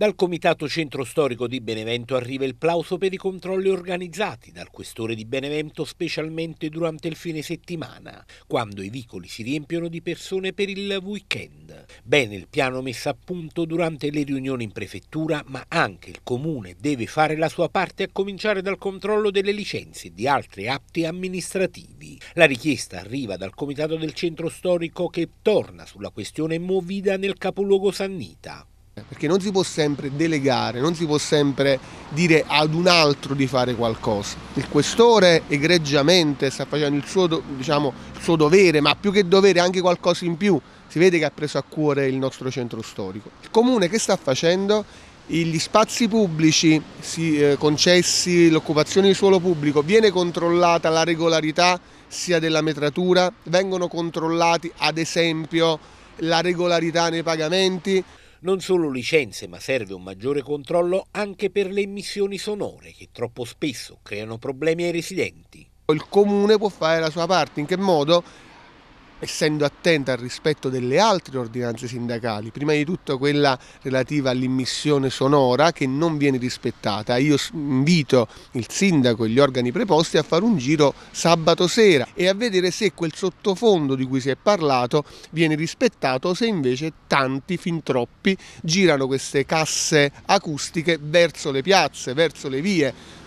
Dal Comitato Centro Storico di Benevento arriva il plauso per i controlli organizzati dal questore di Benevento specialmente durante il fine settimana, quando i vicoli si riempiono di persone per il weekend. Bene il piano messo a punto durante le riunioni in prefettura, ma anche il comune deve fare la sua parte a cominciare dal controllo delle licenze e di altri atti amministrativi. La richiesta arriva dal Comitato del Centro Storico che torna sulla questione movida nel capoluogo Sannita. Eh, perché non si può sempre delegare, non si può sempre dire ad un altro di fare qualcosa. Il questore egregiamente sta facendo il suo, diciamo, il suo dovere, ma più che dovere anche qualcosa in più. Si vede che ha preso a cuore il nostro centro storico. Il comune che sta facendo? gli spazi pubblici si, eh, concessi, l'occupazione di suolo pubblico, viene controllata la regolarità sia della metratura, vengono controllati ad esempio la regolarità nei pagamenti. Non solo licenze, ma serve un maggiore controllo anche per le emissioni sonore che troppo spesso creano problemi ai residenti. Il comune può fare la sua parte, in che modo? essendo attenta al rispetto delle altre ordinanze sindacali, prima di tutto quella relativa all'immissione sonora che non viene rispettata. Io invito il sindaco e gli organi preposti a fare un giro sabato sera e a vedere se quel sottofondo di cui si è parlato viene rispettato o se invece tanti, fin troppi, girano queste casse acustiche verso le piazze, verso le vie